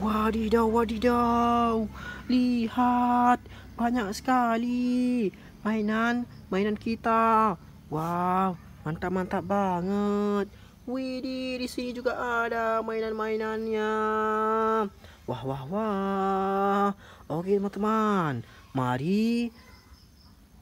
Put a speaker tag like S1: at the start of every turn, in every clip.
S1: Wadidaw, wadidaw. Lihat, banyak sekali mainan, mainan kita. Wow, mantap-mantap banget. Widih, di sini juga ada mainan-mainannya. Wah, wah, wah. Oke, teman-teman. Mari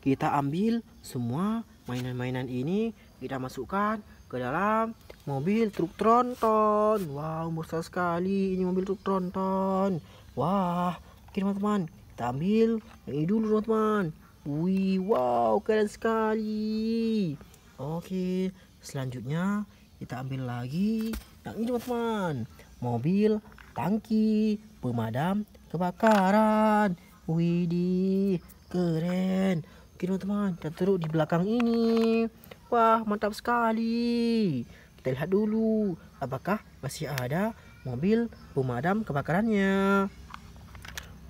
S1: kita ambil semua mainan-mainan ini, kita masukkan ke dalam mobil truk tronton. Wow, besar sekali ini mobil truk tronton. Wah, oke teman-teman, kita ambil ini dulu teman-teman. Wih, wow, keren sekali. Oke, selanjutnya kita ambil lagi yang nah, ini teman-teman. Mobil tangki pemadam kebakaran. Widih, keren. Oke teman-teman, kita taruh di belakang ini. Wah, mantap sekali. Kita lihat dulu apakah masih ada mobil pemadam kebakarannya.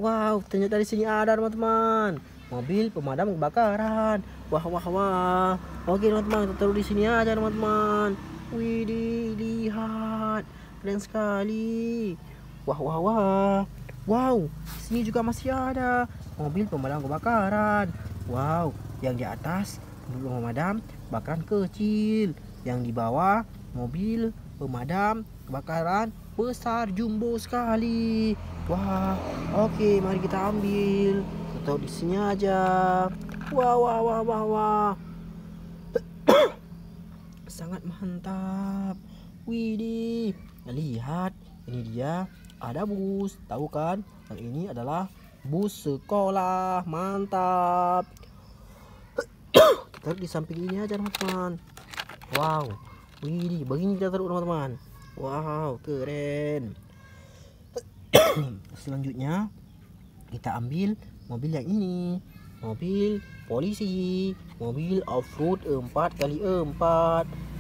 S1: Wow, ternyata di sini ada teman-teman. Mobil pemadam kebakaran. Wah, wah, wah. Oke teman-teman, kita taruh di sini aja teman-teman. Widih, lihat. Keren sekali. Wah, wah, wah. Wow, sini juga masih ada mobil pemadam kebakaran. Wow, yang di atas mobil pemadam kebakaran kecil yang dibawa mobil pemadam kebakaran besar jumbo sekali wah oke okay, mari kita ambil atau di sini aja wah wah wah wah wah sangat mantap widih lihat ini dia ada bus tahu kan yang ini adalah bus sekolah mantap taruh di samping ini aja teman-teman wow widih begini kita taruh teman-teman wow keren selanjutnya kita ambil mobil yang ini mobil polisi mobil off-road kali 4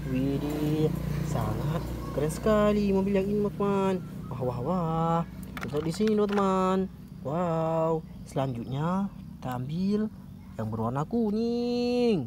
S1: widih sangat keren sekali mobil yang ini teman teman wah wah wah kita di sini teman wow selanjutnya kita ambil yang berwarna kuning.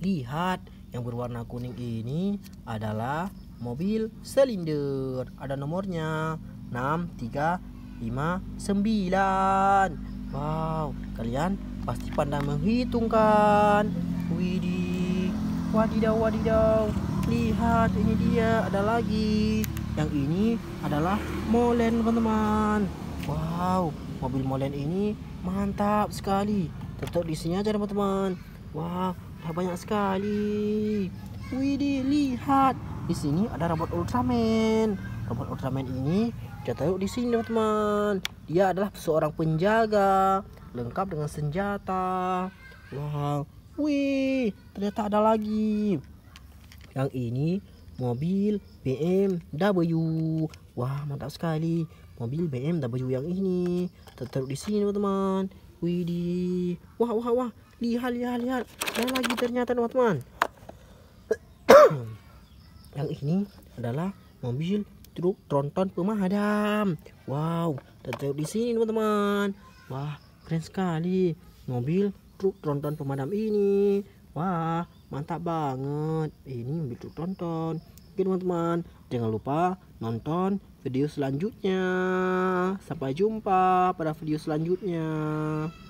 S1: Lihat, yang berwarna kuning ini adalah mobil silinder. Ada nomornya 6359. Wow, kalian pasti pandang menghitung kan? Widih, wadidaw wadidaw. Lihat, ini dia, ada lagi. Yang ini adalah molen, teman-teman. Wow, mobil molen ini mantap sekali tetap di sini aja teman-teman. Wah, dah banyak sekali. Widih, lihat. Di sini ada robot Ultraman. Robot Ultraman ini kita tahu di sini teman-teman. Dia adalah seorang penjaga lengkap dengan senjata. Wow, wih, ternyata ada lagi. Yang ini mobil BMW. Wah, mantap sekali. Mobil BMW yang ini tertaruh di sini teman-teman. Widih. Wah, wah, wah. Lihat, lihat, lihat. ada lagi ternyata teman-teman. yang ini adalah mobil truk tronton pemadam. Wow, tertaruh di sini teman-teman. Wah, keren sekali. Mobil truk tronton pemadam ini. Wah, mantap banget. Ini mobil truk tronton. Oke teman-teman, jangan lupa nonton video selanjutnya. Sampai jumpa pada video selanjutnya.